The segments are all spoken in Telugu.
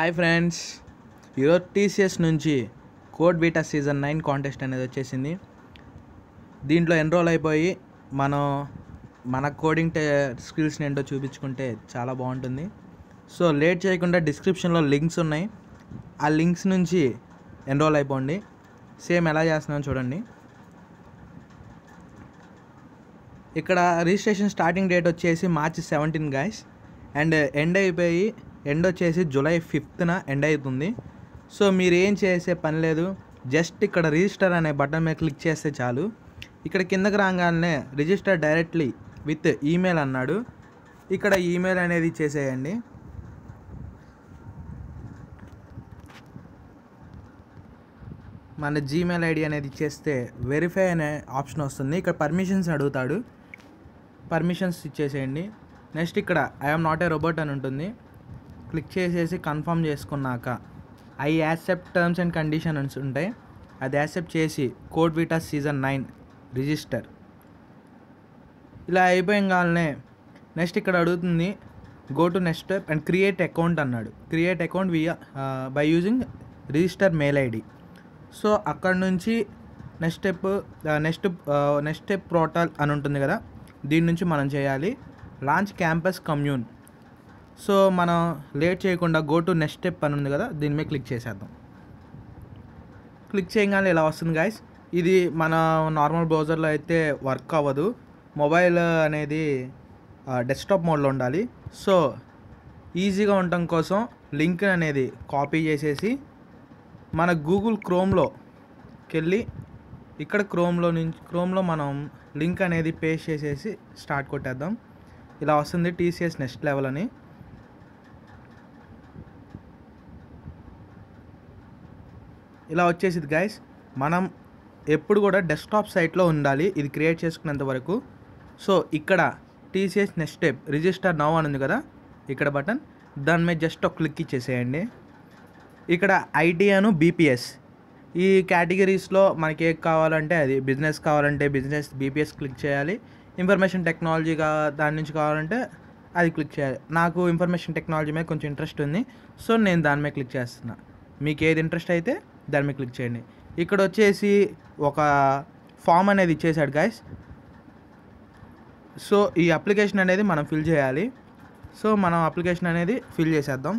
హాయ్ ఫ్రెండ్స్ ఈరోజు టీసీఎస్ నుంచి code vita season nine contest అనేది వచ్చేసింది దీంట్లో ఎన్రోల్ అయిపోయి మనం మన కోడింగ్ టే స్కిల్స్ని ఏంటో చూపించుకుంటే చాలా బాగుంటుంది సో లేట్ చేయకుండా డిస్క్రిప్షన్లో లింక్స్ ఉన్నాయి ఆ లింక్స్ నుంచి ఎన్రోల్ అయిపోండి సేమ్ ఎలా చేస్తున్నాం చూడండి ఇక్కడ రిజిస్ట్రేషన్ స్టార్టింగ్ డేట్ వచ్చేసి March seventeen guys and end అయిపోయి ఎండ్ వచ్చేసి జూలై ఫిఫ్త్న ఎండ్ అవుతుంది సో మీరు ఏం చేసే పని లేదు జస్ట్ ఇక్కడ రిజిస్టర్ అనే బటన్ మీద క్లిక్ చేస్తే చాలు ఇక్కడ కిందకి రాగానే రిజిస్టర్ డైరెక్ట్లీ విత్ ఈమెయిల్ అన్నాడు ఇక్కడ ఈమెయిల్ అనేది చేసేయండి మన జీమెయిల్ ఐడి అనేది ఇచ్చేస్తే వెరిఫై అనే ఆప్షన్ వస్తుంది ఇక్కడ పర్మిషన్స్ అడుగుతాడు పర్మిషన్స్ ఇచ్చేసేయండి నెక్స్ట్ ఇక్కడ ఐఎమ్ నాట్ ఏ రోబోట్ అని ఉంటుంది క్లిక్ చేసేసి కన్ఫర్మ్ చేసుకున్నాక I accept terms and conditions ఉంటాయి అది యాక్సెప్ట్ చేసి code Vita season nine register ఇలా అయిపోయంగానే నెక్స్ట్ ఇక్కడ అడుగుతుంది go to next and create account అన్నాడు create account via by using register mail ID so అక్కడ నుంచి next step next next step portal అని ఉంటుంది కదా దీని నుంచి మనం చేయాలి లాంచ్ క్యాంపస్ కమ్యూన్ సో మనం లేట్ చేయకుండా గో టు నెక్స్ట్ స్టెప్ అని ఉంది కదా దీని మీద క్లిక్ చేసేద్దాం క్లిక్ చేయగానే ఇలా వస్తుంది గాయస్ ఇది మన నార్మల్ బ్రౌజర్లో అయితే వర్క్ అవ్వదు మొబైల్ అనేది డెస్క్టాప్ మోడ్లో ఉండాలి సో ఈజీగా ఉండటం కోసం లింక్ అనేది కాపీ చేసేసి మన గూగుల్ క్రోమ్లోకి వెళ్ళి ఇక్కడ క్రోమ్లో నుంచి క్రోమ్లో మనం లింక్ అనేది పేస్ట్ చేసేసి స్టార్ట్ కొట్టేద్దాం ఇలా వస్తుంది టీసీఎస్ నెక్స్ట్ లెవెల్ అని ఇలా వచ్చేసింది గైస్ మనం ఎప్పుడు కూడా డెస్క్టాప్ సైట్లో ఉండాలి ఇది క్రియేట్ చేసుకునేంత వరకు సో ఇక్కడ TCS next step register now అని ఉంది కదా ఇక్కడ బటన్ దాని మీద జస్ట్ ఒక క్లిక్ ఇచ్చేసేయండి ఇక్కడ ఐటీ అను బీపీఎస్ ఈ కేటగిరీస్లో మనకి ఏ కావాలంటే అది బిజినెస్ కావాలంటే బిజినెస్ బీపీఎస్ క్లిక్ చేయాలి ఇన్ఫర్మేషన్ టెక్నాలజీ కా దాని నుంచి కావాలంటే అది క్లిక్ చేయాలి నాకు ఇన్ఫర్మేషన్ టెక్నాలజీ మీద కొంచెం ఇంట్రెస్ట్ ఉంది సో నేను దాని మీద క్లిక్ చేస్తున్నా మీకు ఏది ఇంట్రెస్ట్ అయితే దాని మీద క్లిక్ చేయండి ఇక్కడ వచ్చేసి ఒక ఫామ్ అనేది ఇచ్చేసాడు గాయస్ సో ఈ అప్లికేషన్ అనేది మనం ఫిల్ చేయాలి సో మనం అప్లికేషన్ అనేది ఫిల్ చేసేద్దాం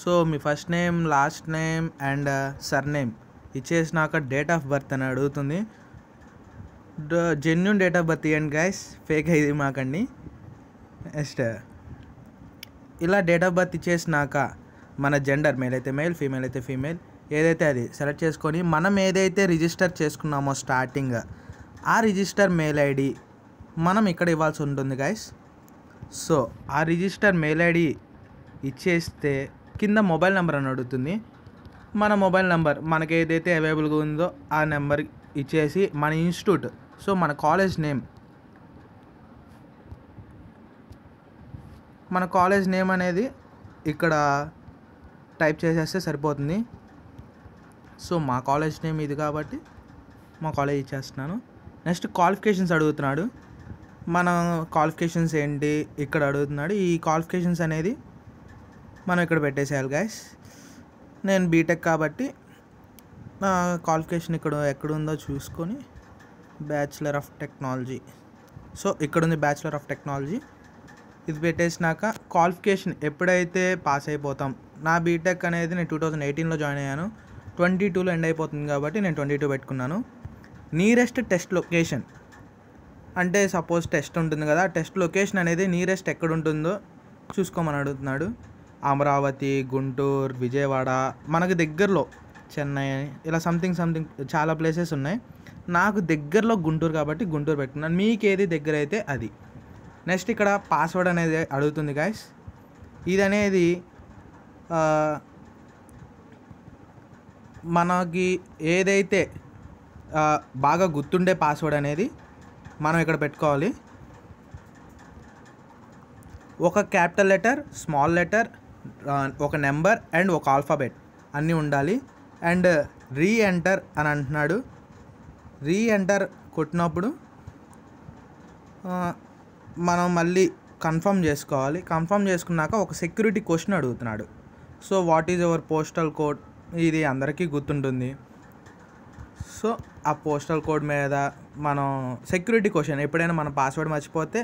సో మీ first name last name and surname ఇచ్చేసినాక డేట్ ఆఫ్ బర్త్ అని అడుగుతుంది జెన్యున్ డేట్ ఆఫ్ బర్త్ ఇవ్వండి గాయస్ ఫేక్ అయ్యింది మాకండి నెక్స్ట్ ఇలా డేట్ ఆఫ్ బర్త్ ఇచ్చేసినాక మన జెండర్ మేల్ అయితే మేల్ ఫీమేల్ అయితే ఫీమేల్ ఏదైతే అది సెలెక్ట్ చేసుకొని మనం ఏదైతే రిజిస్టర్ చేసుకున్నామో స్టార్టింగ్ ఆ రిజిస్టర్ మెయిల్ ఐడి మనం ఇక్కడ ఇవ్వాల్సి ఉంటుంది గైస్ సో ఆ రిజిస్టర్ మెయిల్ ఐడి ఇచ్చేస్తే కింద మొబైల్ నెంబర్ అని అడుగుతుంది మన మొబైల్ నెంబర్ మనకి ఏదైతే అవైలబుల్గా ఉందో ఆ నెంబర్ ఇచ్చేసి మన ఇన్స్టిట్యూట్ సో మన కాలేజ్ నేమ్ మన కాలేజ్ నేమ్ అనేది ఇక్కడ టైప్ చేసేస్తే సరిపోతుంది సో మా కాలేజ్ నేమ్ ఇది కాబట్టి మా కాలేజ్ ఇచ్చేస్తున్నాను నెక్స్ట్ క్వాలిఫికేషన్స్ అడుగుతున్నాడు మన క్వాలిఫికేషన్స్ ఏంటి ఇక్కడ అడుగుతున్నాడు ఈ క్వాలిఫికేషన్స్ అనేది మనం ఇక్కడ పెట్టేసేయాలి గాయస్ నేను బీటెక్ కాబట్టి నా క్వాలిఫికేషన్ ఇక్కడ ఎక్కడుందో చూసుకొని బ్యాచిలర్ ఆఫ్ టెక్నాలజీ సో ఇక్కడ ఉంది బ్యాచిలర్ ఆఫ్ టెక్నాలజీ ఇది పెట్టేసినాక క్వాలిఫికేషన్ ఎప్పుడైతే పాస్ అయిపోతాం నా బీటెక్ అనేది నేను టూ థౌజండ్ ఎయిటీన్లో జాయిన్ అయ్యాను ట్వంటీ టూలో ఎండ్ అయిపోతుంది కాబట్టి నేను ట్వంటీ టూ పెట్టుకున్నాను నియరెస్ట్ టెస్ట్ లొకేషన్ అంటే సపోజ్ టెస్ట్ ఉంటుంది కదా టెస్ట్ లొకేషన్ అనేది నియరెస్ట్ ఎక్కడ ఉంటుందో చూసుకోమని అడుగుతున్నాడు అమరావతి గుంటూరు విజయవాడ మనకు దగ్గరలో చెన్నై ఇలా సంథింగ్ సంథింగ్ చాలా ప్లేసెస్ ఉన్నాయి నాకు దగ్గరలో గుంటూరు కాబట్టి గుంటూరు పెట్టుకున్నాను మీకు ఏది దగ్గర అయితే అది నెక్స్ట్ ఇక్కడ పాస్వర్డ్ అనేది అడుగుతుంది గాయస్ ఇది అనేది మనకి ఏదైతే బాగా గుర్తుండే పాస్వర్డ్ అనేది మనం ఇక్కడ పెట్టుకోవాలి ఒక క్యాపిటల్ లెటర్ స్మాల్ లెటర్ ఒక నెంబర్ అండ్ ఒక ఆల్ఫాబెట్ అన్నీ ఉండాలి అండ్ రీ ఎంటర్ అని అంటున్నాడు రీ ఎంటర్ కొట్టినప్పుడు మనం మళ్ళీ కన్ఫర్మ్ చేసుకోవాలి కన్ఫర్మ్ చేసుకున్నాక ఒక సెక్యూరిటీ క్వశ్చన్ అడుగుతున్నాడు so what is our postal code ఇది అందరికీ గుర్తుంటుంది సో ఆ పోస్టల్ కోడ్ మీద మనం సెక్యూరిటీ క్వశ్చన్ ఎప్పుడైనా మనం పాస్వర్డ్ మర్చిపోతే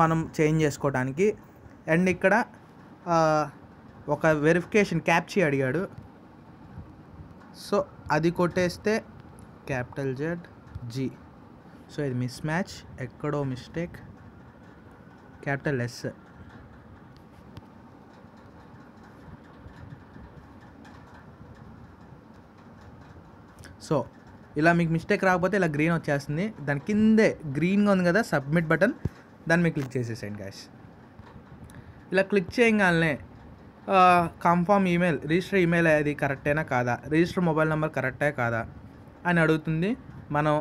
మనం చేంజ్ చేసుకోవడానికి అండ్ ఇక్కడ ఒక వెరిఫికేషన్ క్యాప్చి అడిగాడు సో అది కొట్టేస్తే క్యాపిటల్ జెడ్ జీ సో ఇది మిస్ మ్యాచ్ ఎక్కడో మిస్టేక్ క్యాపిటల్ ఎస్ సో ఇలా మీకు మిస్టేక్ రాకపోతే ఇలా గ్రీన్ వచ్చేస్తుంది దాని కిందే గ్రీన్గా ఉంది కదా సబ్మిట్ బటన్ దాన్ని మీరు క్లిక్ చేసేసేయండి గ్యాస్ ఇలా క్లిక్ చేయగానే కన్ఫామ్ ఈమెయిల్ రిజిస్టర్ ఈమెయిల్ అది కరెక్టేనా కాదా రిజిస్టర్ మొబైల్ నెంబర్ కరెక్టే కాదా అని అడుగుతుంది మనం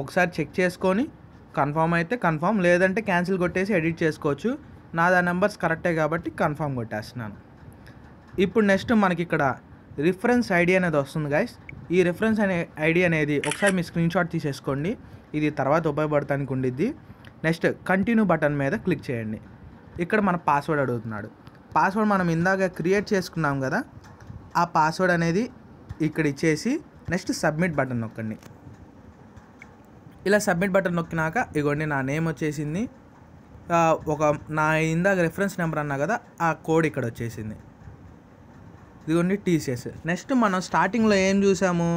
ఒకసారి చెక్ చేసుకొని కన్ఫామ్ అయితే కన్ఫామ్ లేదంటే క్యాన్సిల్ కొట్టేసి ఎడిట్ చేసుకోవచ్చు నాది ఆ నెంబర్స్ కరెక్టే కాబట్టి కన్ఫామ్ కొట్టేస్తున్నాను ఇప్పుడు నెక్స్ట్ మనకి ఇక్కడ రిఫరెన్స్ ఐడి అనేది వస్తుంది గాయస్ ఈ రిఫరెన్స్ అనే ఐడి అనేది ఒకసారి మీ స్క్రీన్ షాట్ తీసేసుకోండి ఇది తర్వాత ఉపయోగపడటానికి ఉండిద్ది నెక్స్ట్ కంటిన్యూ బటన్ మీద క్లిక్ చేయండి ఇక్కడ మన పాస్వర్డ్ అడుగుతున్నాడు పాస్వర్డ్ మనం ఇందాక క్రియేట్ చేసుకున్నాం కదా ఆ పాస్వర్డ్ అనేది ఇక్కడ ఇచ్చేసి నెక్స్ట్ సబ్మిట్ బటన్ నొక్కండి ఇలా సబ్మిట్ బటన్ నొక్కినాక ఇగోండి నా నేమ్ వచ్చేసింది ఒక నా ఇందాక రెఫరెన్స్ నెంబర్ అన్నా కదా ఆ కోడ్ ఇక్కడ వచ్చేసింది ఇదిగోండి టీసీఎస్ నెక్స్ట్ మనం స్టార్టింగ్లో ఏం చూసాము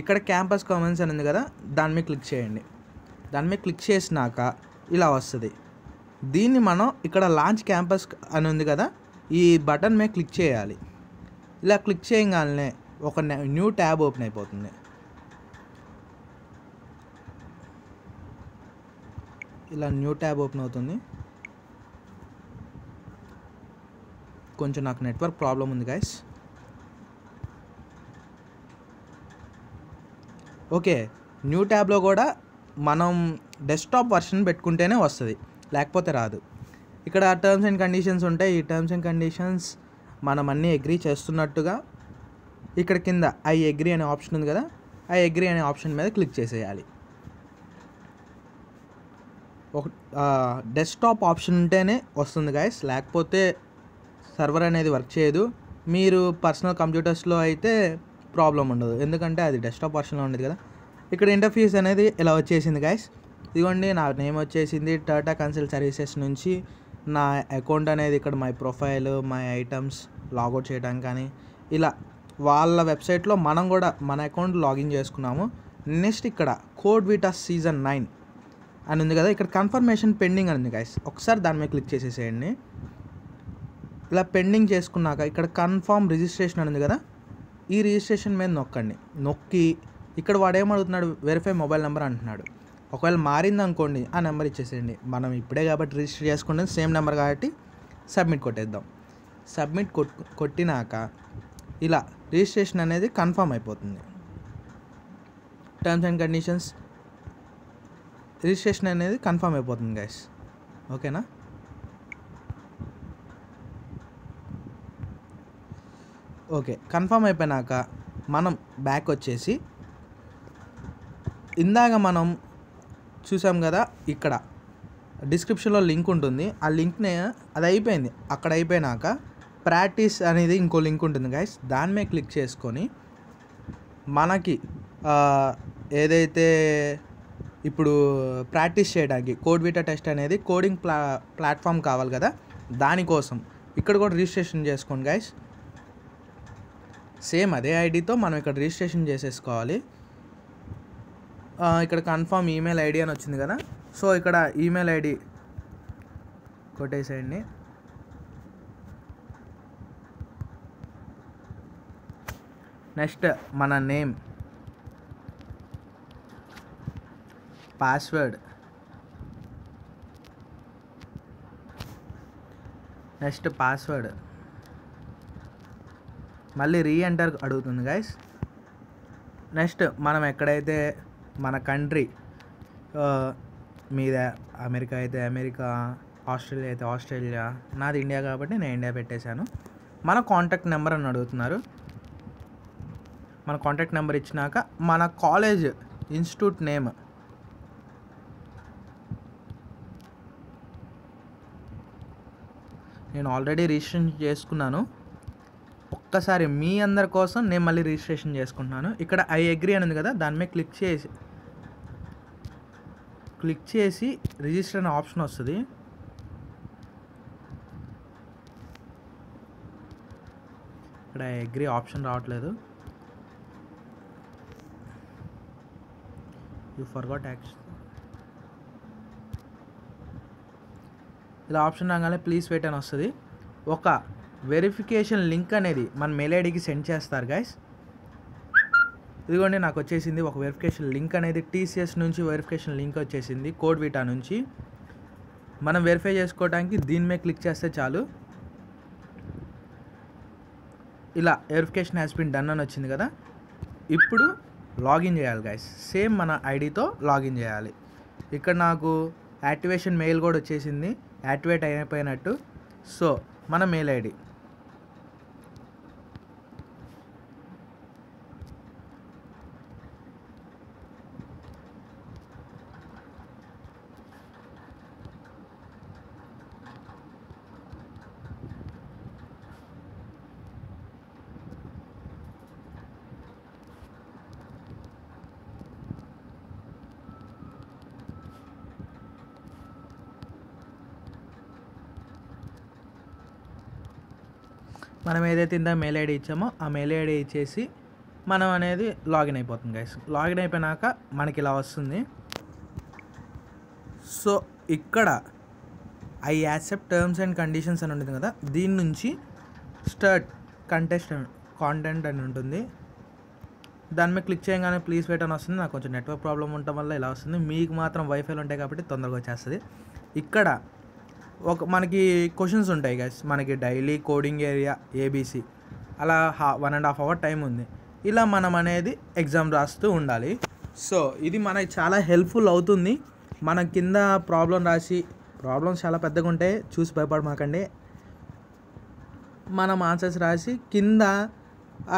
ఇక్కడ క్యాంపస్ కామెంట్స్ అని ఉంది కదా దాని మీద క్లిక్ చేయండి దాని మీద క్లిక్ చేసినాక ఇలా వస్తుంది దీన్ని మనం ఇక్కడ లాంచ్ క్యాంపస్ అని ఉంది కదా ఈ బటన్ మీద క్లిక్ చేయాలి ఇలా క్లిక్ చేయగానే ఒక న్యూ ట్యాబ్ ఓపెన్ అయిపోతుంది ఇలా న్యూ ట్యాబ్ ఓపెన్ అవుతుంది కొంచెం నాకు నెట్వర్క్ ప్రాబ్లం ఉంది గాయస్ ఓకే న్యూ ట్యాబ్లో కూడా మనం డెస్క్టాప్ వర్షన్ పెట్టుకుంటేనే వస్తుంది లేకపోతే రాదు ఇక్కడ టర్మ్స్ అండ్ కండిషన్స్ ఉంటాయి ఈ టర్మ్స్ అండ్ కండిషన్స్ మనం అన్నీ అగ్రీ చేస్తున్నట్టుగా ఇక్కడ కింద ఐ అగ్రీ అనే ఆప్షన్ ఉంది కదా ఐ అగ్రీ అనే ఆప్షన్ మీద క్లిక్ చేసేయాలి ఒక డెస్క్టాప్ ఆప్షన్ ఉంటేనే వస్తుంది గాయస్ లేకపోతే సర్వర్ అనేది వర్క్ చేయదు మీరు పర్సనల్ కంప్యూటర్స్లో అయితే ప్రాబ్లం ఉండదు ఎందుకంటే అది డెస్క్టాప్ ఆప్షన్లో ఉండేది కదా ఇక్కడ ఇంటర్ఫీస్ అనేది ఇలా వచ్చేసింది గాయస్ ఇదిగోండి నా నేమ్ వచ్చేసింది టాటా కన్సల్ సర్వీసెస్ నుంచి నా అకౌంట్ అనేది ఇక్కడ my profile my items logout చేయడం కానీ ఇలా వాళ్ళ వెబ్సైట్లో మనం కూడా మన అకౌంట్ లాగిన్ చేసుకున్నాము నెక్స్ట్ ఇక్కడ కోడ్ విటా సీజన్ నైన్ అని ఉంది కదా ఇక్కడ కన్ఫర్మేషన్ పెండింగ్ అని ఉంది గైస్ ఒకసారి దాని మీద క్లిక్ చేసేసేయండి ఇలా పెండింగ్ చేసుకున్నాక ఇక్కడ కన్ఫామ్ రిజిస్ట్రేషన్ అని ఉంది కదా ఈ రిజిస్ట్రేషన్ మీద నొక్కండి నొక్కి ఇక్కడ వాడేమడుగుతున్నాడు వెరిఫై మొబైల్ నెంబర్ అంటున్నాడు ఒకవేళ మారింది అనుకోండి ఆ నెంబర్ ఇచ్చేసేయండి మనం ఇప్పుడే కాబట్టి రిజిస్టర్ చేసుకుంటే సేమ్ నెంబర్ కాబట్టి సబ్మిట్ కొట్టేద్దాం సబ్మిట్ కొట్టినాక ఇలా రిజిస్ట్రేషన్ అనేది కన్ఫామ్ అయిపోతుంది టర్మ్స్ అండ్ కండిషన్స్ రిజిస్ట్రేషన్ అనేది కన్ఫామ్ అయిపోతుంది గైస్ ఓకేనా ఓకే కన్ఫామ్ అయిపోయినాక మనం బ్యాక్ వచ్చేసి ఇందాక మనం చూసాం కదా ఇక్కడ డిస్క్రిప్షన్లో లింక్ ఉంటుంది ఆ లింక్నే అది అయిపోయింది అక్కడ అయిపోయినాక ప్రాక్టీస్ అనేది ఇంకో లింక్ ఉంటుంది గైస్ దాని మీద క్లిక్ చేసుకొని మనకి ఏదైతే ఇప్పుడు ప్రాక్టీస్ చేయడానికి కోడ్ విటా టెస్ట్ అనేది కోడింగ్ ప్లా ప్లాట్ఫామ్ కావాలి కదా దానికోసం ఇక్కడ కూడా రిజిస్ట్రేషన్ చేసుకోండి గైస్ సేమ్ అదే ఐడితో మనం ఇక్కడ రిజిస్ట్రేషన్ చేసేసుకోవాలి ఇక్కడ కన్ఫామ్ ఈమెయిల్ ఐడి అని వచ్చింది కదా సో ఇక్కడ ఈమెయిల్ ఐడి కొట్టేసేయండి నెక్స్ట్ మన నేమ్ పాస్వర్డ్ నెక్స్ట్ పాస్వర్డ్ మళ్ళీ రీ ఎంటర్ అడుగుతుంది గైస్ నెక్స్ట్ మనం ఎక్కడైతే మన కంట్రీ మీద అమెరికా అయితే అమెరికా ఆస్ట్రేలియా అయితే ఆస్ట్రేలియా నాది ఇండియా కాబట్టి నేను ఇండియా పెట్టేశాను మన కాంటాక్ట్ నెంబర్ అని అడుగుతున్నారు మన కాంటాక్ట్ నెంబర్ ఇచ్చినాక మన కాలేజ్ ఇన్స్టిట్యూట్ నేమ్ నేను ఆల్రెడీ రిజిస్ట్రేషన్ చేసుకున్నాను ఒక్కసారి మీ అందరి కోసం నేను మళ్ళీ రిజిస్ట్రేషన్ చేసుకుంటున్నాను ఇక్కడ ఐ అగ్రీ అని ఉంది కదా దాని మీద క్లిక్ చేసి క్లిక్ చేసి రిజిస్టర్ అనే ఆప్షన్ వస్తుంది ఇక్కడ ఐ అగ్రీ ఆప్షన్ రావట్లేదు యూ ఫర్గాట్ యాక్షన్ ఇలా ఆప్షన్ రాగానే ప్లీజ్ వెయిట్ అని వస్తుంది ఒక వెరిఫికేషన్ లింక్ అనేది మన మెయిల్ ఐడికి సెండ్ చేస్తారు గైస్ ఇదిగోండి నాకు వచ్చేసింది ఒక వెరిఫికేషన్ లింక్ అనేది టీసీఎస్ నుంచి వెరిఫికేషన్ లింక్ వచ్చేసింది కోడ్ వీటా నుంచి మనం వెరిఫై చేసుకోవడానికి దీని మీద క్లిక్ చేస్తే చాలు ఇలా వెరిఫికేషన్ హ్యాస్ బిన్ డన్ అని వచ్చింది కదా ఇప్పుడు లాగిన్ చేయాలి గాయస్ సేమ్ మన ఐడితో లాగిన్ చేయాలి ఇక్కడ నాకు యాక్టివేషన్ మెయిల్ కూడా వచ్చేసింది యాక్టివేట్ అయిపోయినట్టు సో మన మెయిల్ ఐడి మనం ఏదైతే ఇందా మెయిల్ ఐడి ఇచ్చామో ఆ మెయిల్ ఐడి ఇచ్చేసి మనం అనేది లాగిన్ అయిపోతుంది గైస్ లాగిన్ అయిపోయినాక మనకి ఇలా వస్తుంది సో ఇక్కడ I accept terms and conditions అని ఉంటుంది కదా దీని నుంచి స్టార్ట్ కంటెస్ట్ కాంటెంట్ అని ఉంటుంది దాని మీద క్లిక్ చేయగానే ప్లీజ్ వెయిట్ అని వస్తుంది నాకు కొంచెం నెట్వర్క్ ప్రాబ్లం ఉండటం వల్ల ఇలా వస్తుంది మీకు మాత్రం వైఫైలు ఉంటాయి కాబట్టి తొందరగా వచ్చేస్తుంది ఇక్కడ ఒక మనకి క్వశ్చన్స్ ఉంటాయి గైస్ మనకి డైలీ కోడింగ్ ఏరియా ఏబీసీ అలా హా one and half hour time ఉంది ఇలా మనం అనేది ఎగ్జామ్ రాస్తూ ఉండాలి సో ఇది మనకి చాలా హెల్ప్ఫుల్ అవుతుంది మన కింద ప్రాబ్లం రాసి ప్రాబ్లమ్స్ చాలా పెద్దగా ఉంటాయి చూసి భయపడమాకండి మనం ఆన్సర్స్ రాసి కింద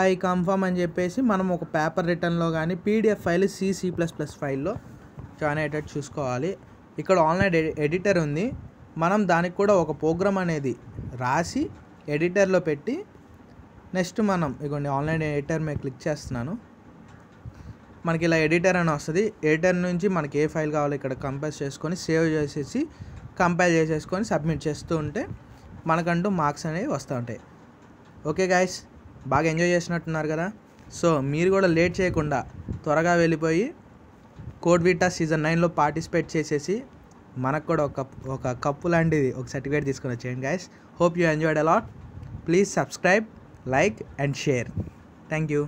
ఐ కన్ఫర్మ్ అని చెప్పేసి మనం ఒక పేపర్ రిటర్న్లో కానీ PDF file CC plus plus ఫైల్లో జాయిన్ అయ్యేటట్టు చూసుకోవాలి ఇక్కడ ఆన్లైన్ ఎడిటర్ ఉంది మనం దానికి కూడా ఒక ప్రోగ్రామ్ అనేది రాసి ఎడిటర్లో పెట్టి నెక్స్ట్ మనం ఇగోండి ఆన్లైన్ ఎడిటర్ మీద క్లిక్ చేస్తున్నాను మనకి ఇలా ఎడిటర్ అని వస్తుంది ఎడిటర్ నుంచి మనకి ఏ ఫైల్ కావాలో ఇక్కడ కంపైల్ చేసుకొని సేవ్ చేసేసి కంపైల్ చేసేసుకొని సబ్మిట్ చేస్తూ ఉంటే మనకంటూ మార్క్స్ అనేవి వస్తూ ఉంటాయి ఓకే గాయస్ బాగా ఎంజాయ్ చేసినట్టున్నారు కదా సో మీరు కూడా లేట్ చేయకుండా త్వరగా వెళ్ళిపోయి కోడ్ విటా సీజన్ నైన్లో పార్టిసిపేట్ చేసేసి మనకు కూడా ఒక ఒక కప్పు లాంటిది ఒక సర్టిఫికేట్ తీసుకొని వచ్చేయండి guys hope you enjoyed a lot please subscribe like and share thank you